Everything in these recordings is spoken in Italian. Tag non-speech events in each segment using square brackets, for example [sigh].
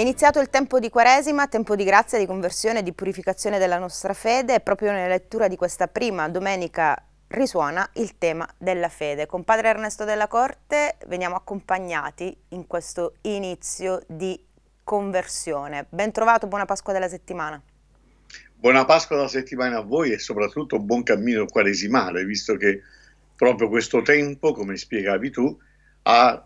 È iniziato il tempo di Quaresima, tempo di grazia, di conversione, di purificazione della nostra fede e proprio nella lettura di questa prima domenica risuona il tema della fede. Con padre Ernesto della Corte veniamo accompagnati in questo inizio di conversione. Ben trovato, buona Pasqua della settimana. Buona Pasqua della settimana a voi e soprattutto buon cammino quaresimale, visto che proprio questo tempo, come spiegavi tu, ha,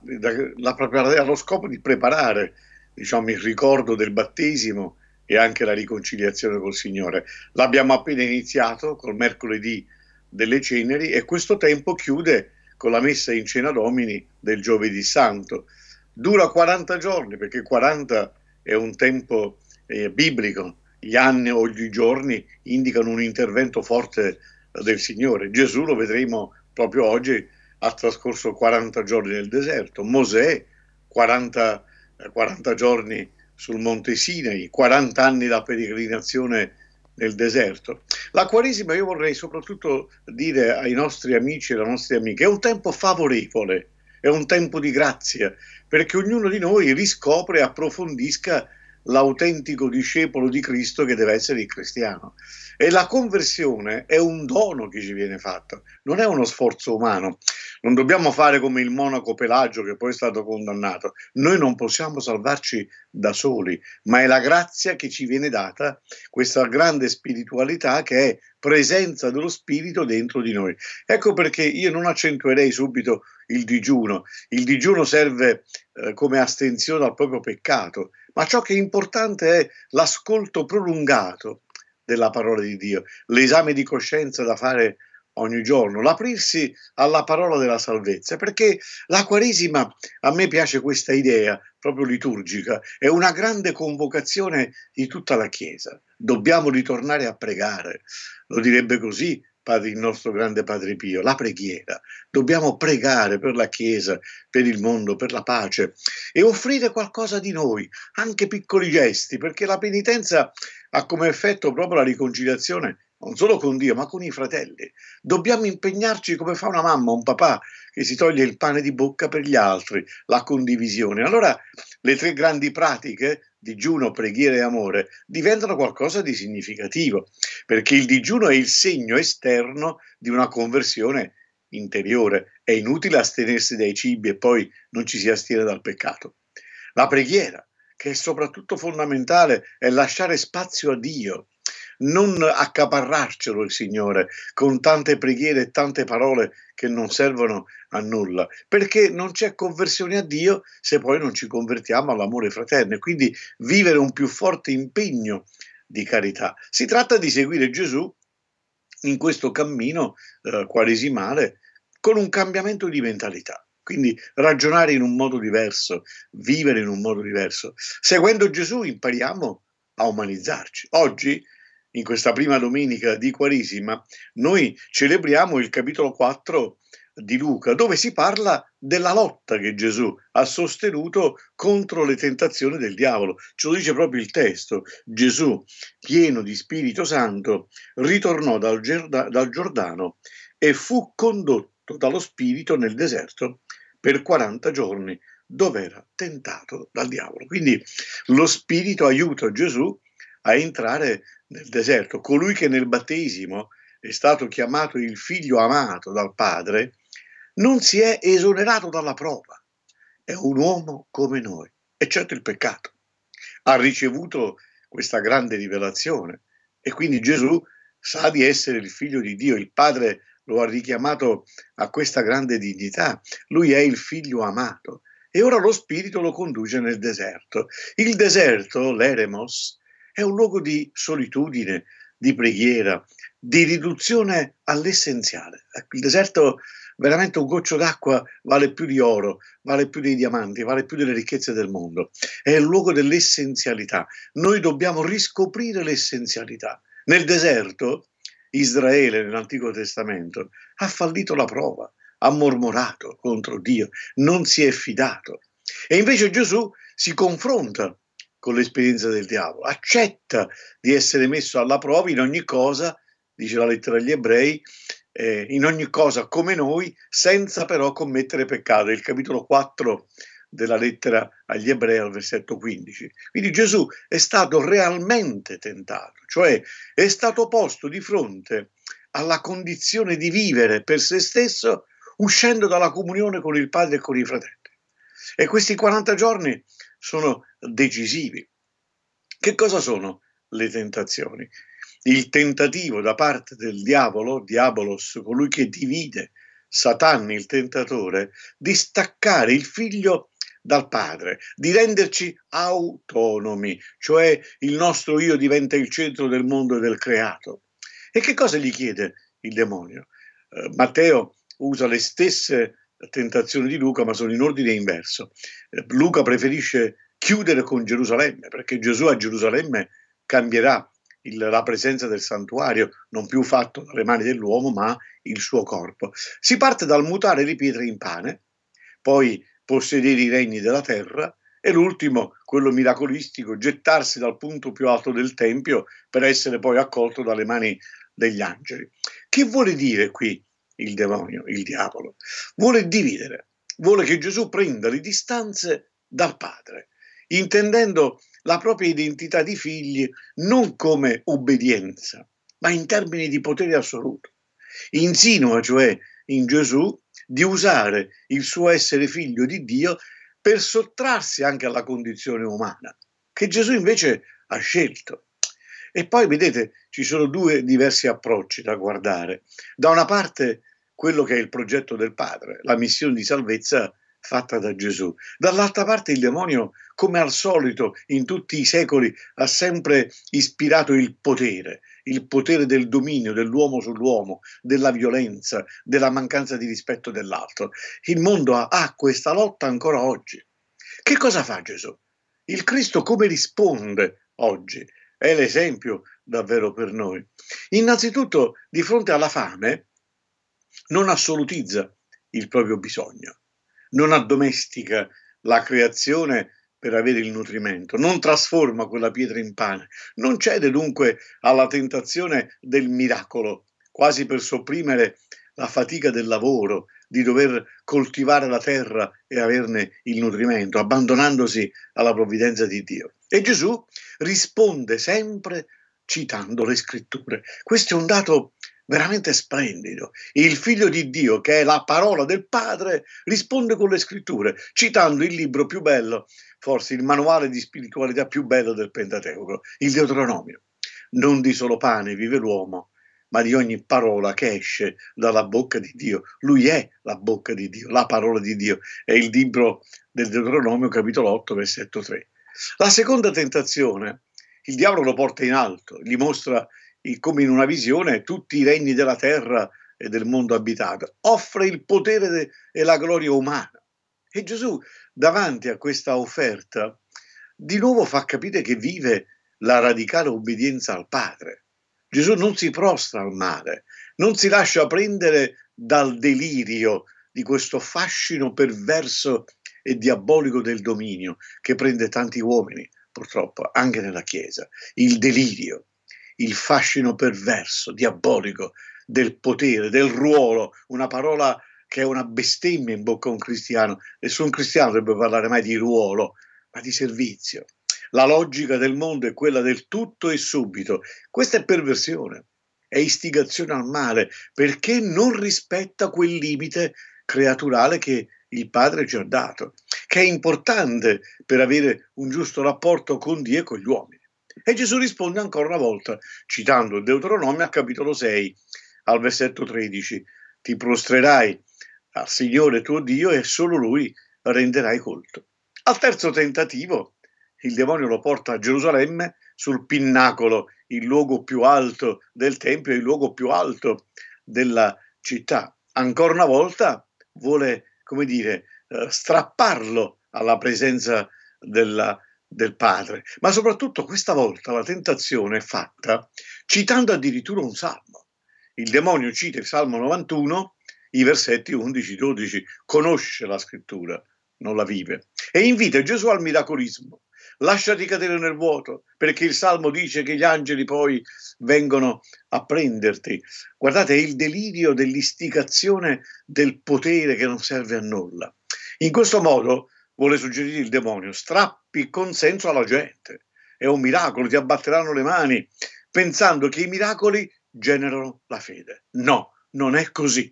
la, la, lo scopo di preparare diciamo, il ricordo del battesimo e anche la riconciliazione col Signore. L'abbiamo appena iniziato col mercoledì delle ceneri e questo tempo chiude con la messa in cena domini del giovedì santo. Dura 40 giorni perché 40 è un tempo eh, biblico, gli anni o i giorni indicano un intervento forte del Signore. Gesù lo vedremo proprio oggi, ha trascorso 40 giorni nel deserto, Mosè 40 40 eh, giorni sul Monte Sinai, 40 anni da peregrinazione nel deserto. La Quaresima, io vorrei soprattutto dire ai nostri amici e alle nostre amiche, è un tempo favorevole, è un tempo di grazia, perché ognuno di noi riscopre e approfondisca l'autentico discepolo di Cristo che deve essere il cristiano. E la conversione è un dono che ci viene fatto, non è uno sforzo umano. Non dobbiamo fare come il monaco Pelagio che poi è stato condannato. Noi non possiamo salvarci da soli, ma è la grazia che ci viene data, questa grande spiritualità che è presenza dello Spirito dentro di noi. Ecco perché io non accentuerei subito il digiuno. Il digiuno serve eh, come astensione al proprio peccato, ma ciò che è importante è l'ascolto prolungato della parola di Dio, l'esame di coscienza da fare ogni giorno, l'aprirsi alla parola della salvezza, perché la Quaresima, a me piace questa idea proprio liturgica, è una grande convocazione di tutta la Chiesa. Dobbiamo ritornare a pregare, lo direbbe così padre, il nostro grande Padre Pio, la preghiera. Dobbiamo pregare per la Chiesa, per il mondo, per la pace e offrire qualcosa di noi, anche piccoli gesti, perché la penitenza ha come effetto proprio la riconciliazione non solo con Dio, ma con i fratelli. Dobbiamo impegnarci come fa una mamma, un papà che si toglie il pane di bocca per gli altri, la condivisione. Allora le tre grandi pratiche, digiuno, preghiera e amore, diventano qualcosa di significativo, perché il digiuno è il segno esterno di una conversione interiore. È inutile astenersi dai cibi e poi non ci si astiene dal peccato. La preghiera, che è soprattutto fondamentale, è lasciare spazio a Dio non accaparrarcelo il Signore con tante preghiere e tante parole che non servono a nulla, perché non c'è conversione a Dio se poi non ci convertiamo all'amore fraterno e quindi vivere un più forte impegno di carità. Si tratta di seguire Gesù in questo cammino eh, quaresimale con un cambiamento di mentalità. Quindi ragionare in un modo diverso, vivere in un modo diverso. Seguendo Gesù impariamo a umanizzarci. Oggi in questa prima domenica di Quaresima, noi celebriamo il capitolo 4 di Luca, dove si parla della lotta che Gesù ha sostenuto contro le tentazioni del diavolo. Ce lo dice proprio il testo. Gesù, pieno di Spirito Santo, ritornò dal, Gerda, dal Giordano e fu condotto dallo Spirito nel deserto per 40 giorni, dove era tentato dal diavolo. Quindi lo Spirito aiuta Gesù a entrare nel deserto. Colui che nel battesimo è stato chiamato il figlio amato dal padre, non si è esonerato dalla prova. È un uomo come noi, eccetto il peccato. Ha ricevuto questa grande rivelazione e quindi Gesù sa di essere il figlio di Dio, il padre lo ha richiamato a questa grande dignità, lui è il figlio amato e ora lo spirito lo conduce nel deserto. Il deserto, l'eremos, è un luogo di solitudine, di preghiera, di riduzione all'essenziale. Ecco, il deserto veramente un goccio d'acqua vale più di oro, vale più dei diamanti, vale più delle ricchezze del mondo. È il luogo dell'essenzialità. Noi dobbiamo riscoprire l'essenzialità. Nel deserto, Israele nell'Antico Testamento ha fallito la prova, ha mormorato contro Dio, non si è fidato. E invece Gesù si confronta con l'esperienza del diavolo, accetta di essere messo alla prova in ogni cosa, dice la lettera agli ebrei, eh, in ogni cosa come noi, senza però commettere peccato. Il capitolo 4 della lettera agli ebrei al versetto 15. Quindi Gesù è stato realmente tentato, cioè è stato posto di fronte alla condizione di vivere per se stesso uscendo dalla comunione con il Padre e con i fratelli. E questi 40 giorni sono decisivi. Che cosa sono le tentazioni? Il tentativo da parte del diavolo, diabolos, colui che divide, Satanni il tentatore, di staccare il figlio dal padre, di renderci autonomi, cioè il nostro io diventa il centro del mondo e del creato. E che cosa gli chiede il demonio? Eh, Matteo usa le stesse tentazioni di Luca, ma sono in ordine inverso. Eh, Luca preferisce chiudere con Gerusalemme, perché Gesù a Gerusalemme cambierà il, la presenza del santuario, non più fatto dalle mani dell'uomo, ma il suo corpo. Si parte dal mutare le pietre in pane, poi possedere i regni della terra e l'ultimo, quello miracolistico, gettarsi dal punto più alto del Tempio per essere poi accolto dalle mani degli angeli. Che vuole dire qui il demonio, il diavolo, vuole dividere, vuole che Gesù prenda le distanze dal Padre, intendendo la propria identità di figli non come obbedienza, ma in termini di potere assoluto. Insinua, cioè, in Gesù di usare il suo essere figlio di Dio per sottrarsi anche alla condizione umana, che Gesù invece ha scelto. E poi vedete, ci sono due diversi approcci da guardare. Da una parte quello che è il progetto del Padre, la missione di salvezza fatta da Gesù. Dall'altra parte il demonio, come al solito in tutti i secoli, ha sempre ispirato il potere, il potere del dominio dell'uomo sull'uomo, della violenza, della mancanza di rispetto dell'altro. Il mondo ha, ha questa lotta ancora oggi. Che cosa fa Gesù? Il Cristo come risponde oggi? è l'esempio davvero per noi. Innanzitutto, di fronte alla fame, non assolutizza il proprio bisogno, non addomestica la creazione per avere il nutrimento, non trasforma quella pietra in pane, non cede dunque alla tentazione del miracolo, quasi per sopprimere la fatica del lavoro, di dover coltivare la terra e averne il nutrimento, abbandonandosi alla provvidenza di Dio. E Gesù risponde sempre citando le scritture. Questo è un dato veramente splendido. Il figlio di Dio, che è la parola del Padre, risponde con le scritture, citando il libro più bello, forse il manuale di spiritualità più bello del Pentateuco, il Deuteronomio. Non di solo pane vive l'uomo, ma di ogni parola che esce dalla bocca di Dio. Lui è la bocca di Dio, la parola di Dio. È il libro del Deuteronomio capitolo 8, versetto 3. La seconda tentazione, il diavolo lo porta in alto, gli mostra come in una visione tutti i regni della terra e del mondo abitato, offre il potere e la gloria umana. E Gesù, davanti a questa offerta, di nuovo fa capire che vive la radicale obbedienza al Padre. Gesù non si prostra al male, non si lascia prendere dal delirio di questo fascino perverso e diabolico del dominio che prende tanti uomini, purtroppo, anche nella Chiesa, il delirio, il fascino perverso, diabolico del potere, del ruolo, una parola che è una bestemmia in bocca a un cristiano. Nessun cristiano dovrebbe parlare mai di ruolo, ma di servizio. La logica del mondo è quella del tutto e subito. Questa è perversione, è istigazione al male, perché non rispetta quel limite creaturale che il Padre ci ha dato, che è importante per avere un giusto rapporto con Dio e con gli uomini. E Gesù risponde ancora una volta, citando Deuteronomio capitolo 6, al versetto 13, ti prostrerai al Signore tuo Dio e solo Lui renderai colto. Al terzo tentativo, il demonio lo porta a Gerusalemme sul pinnacolo, il luogo più alto del Tempio, il luogo più alto della città. Ancora una volta vuole come dire, eh, strapparlo alla presenza della, del padre. Ma soprattutto questa volta la tentazione è fatta citando addirittura un salmo. Il demonio cita il salmo 91, i versetti 11-12, conosce la scrittura, non la vive, e invita Gesù al miracolismo lasciati cadere nel vuoto, perché il Salmo dice che gli angeli poi vengono a prenderti. Guardate, è il delirio dell'isticazione del potere che non serve a nulla. In questo modo vuole suggerire il demonio, strappi consenso alla gente, è un miracolo, ti abbatteranno le mani, pensando che i miracoli generano la fede. No, non è così.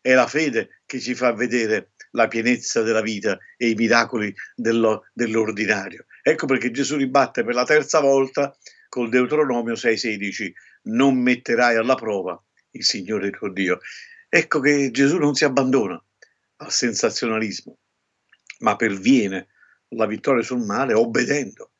È la fede che ci fa vedere la pienezza della vita e i miracoli dell'ordinario. Ecco perché Gesù ribatte per la terza volta col Deuteronomio 6,16: Non metterai alla prova il Signore tuo Dio. Ecco che Gesù non si abbandona al sensazionalismo, ma perviene la vittoria sul male obbedendo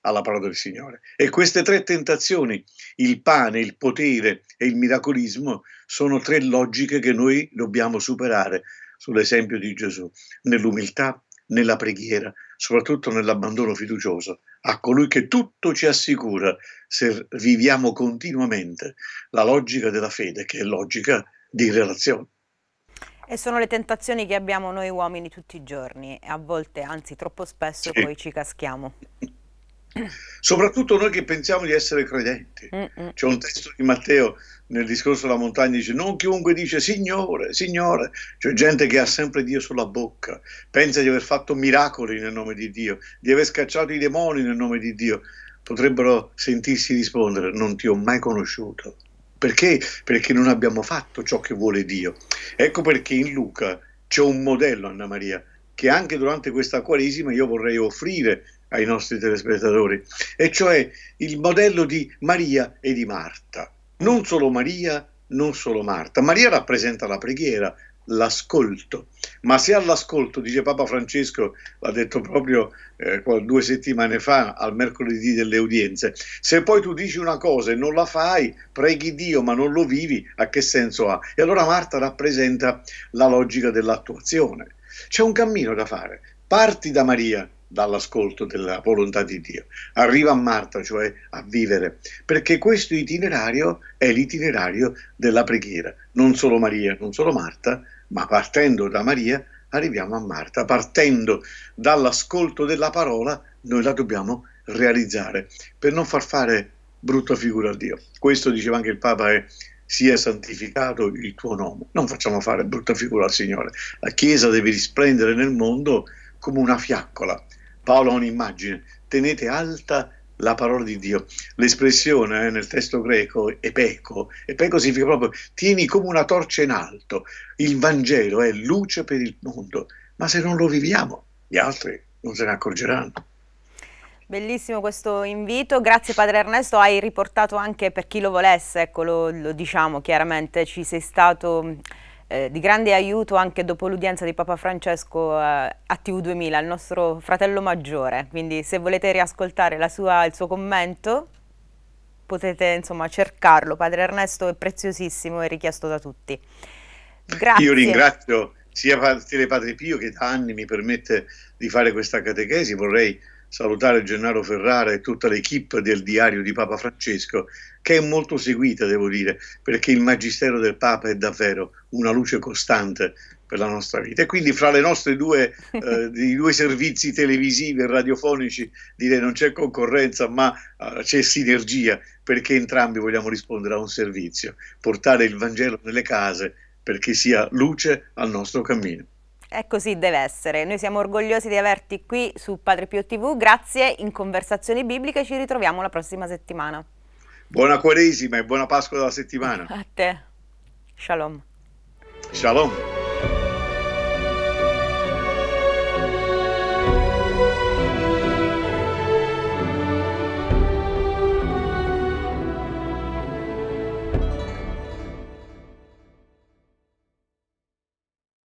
alla parola del Signore. E queste tre tentazioni, il pane, il potere e il miracolismo, sono tre logiche che noi dobbiamo superare sull'esempio di Gesù, nell'umiltà, nella preghiera, soprattutto nell'abbandono fiducioso, a colui che tutto ci assicura se viviamo continuamente la logica della fede, che è logica di relazione. E sono le tentazioni che abbiamo noi uomini tutti i giorni, e a volte, anzi troppo spesso, sì. poi ci caschiamo. [laughs] Soprattutto noi che pensiamo di essere credenti. Mm, mm. C'è un testo di Matteo nel discorso della montagna dice non chiunque dice Signore, Signore, c'è cioè gente che ha sempre Dio sulla bocca, pensa di aver fatto miracoli nel nome di Dio, di aver scacciato i demoni nel nome di Dio, potrebbero sentirsi rispondere non ti ho mai conosciuto. Perché? Perché non abbiamo fatto ciò che vuole Dio. Ecco perché in Luca c'è un modello, Anna Maria, che anche durante questa Quaresima io vorrei offrire ai nostri telespettatori, e cioè il modello di Maria e di Marta. Non solo Maria, non solo Marta. Maria rappresenta la preghiera, l'ascolto. Ma se all'ascolto, dice Papa Francesco, l'ha detto proprio eh, due settimane fa al mercoledì delle udienze, se poi tu dici una cosa e non la fai, preghi Dio ma non lo vivi, a che senso ha? E allora Marta rappresenta la logica dell'attuazione. C'è un cammino da fare. Parti da Maria, dall'ascolto della volontà di Dio. Arriva a Marta, cioè a vivere, perché questo itinerario è l'itinerario della preghiera. Non solo Maria, non solo Marta, ma partendo da Maria arriviamo a Marta, partendo dall'ascolto della parola noi la dobbiamo realizzare per non far fare brutta figura a Dio. Questo diceva anche il Papa è eh, sia santificato il tuo nome. Non facciamo fare brutta figura al Signore. La Chiesa deve risplendere nel mondo come una fiaccola. Paolo ha un'immagine, tenete alta la la parola di Dio. L'espressione eh, nel testo greco epeco, epeco significa proprio tieni come una torcia in alto, il Vangelo è luce per il mondo, ma se non lo viviamo gli altri non se ne accorgeranno. Bellissimo questo invito, grazie Padre Ernesto, hai riportato anche per chi lo volesse, ecco lo, lo diciamo chiaramente, ci sei stato eh, di grande aiuto anche dopo l'udienza di Papa Francesco eh, a TV2000, il nostro fratello maggiore, quindi se volete riascoltare sua, il suo commento potete insomma cercarlo, Padre Ernesto è preziosissimo e richiesto da tutti. Grazie. Io ringrazio sia Padre Pio che da anni mi permette di fare questa catechesi, vorrei salutare Gennaro Ferrara e tutta l'equipe del diario di Papa Francesco, che è molto seguita, devo dire, perché il magistero del Papa è davvero una luce costante per la nostra vita. E quindi fra le nostre due, eh, [laughs] i due servizi televisivi e radiofonici direi non c'è concorrenza, ma eh, c'è sinergia, perché entrambi vogliamo rispondere a un servizio, portare il Vangelo nelle case perché sia luce al nostro cammino. E così deve essere. Noi siamo orgogliosi di averti qui su Padre Pio TV. Grazie, in Conversazioni Bibliche ci ritroviamo la prossima settimana. Buona Quaresima e buona Pasqua della settimana. A te. Shalom. Shalom.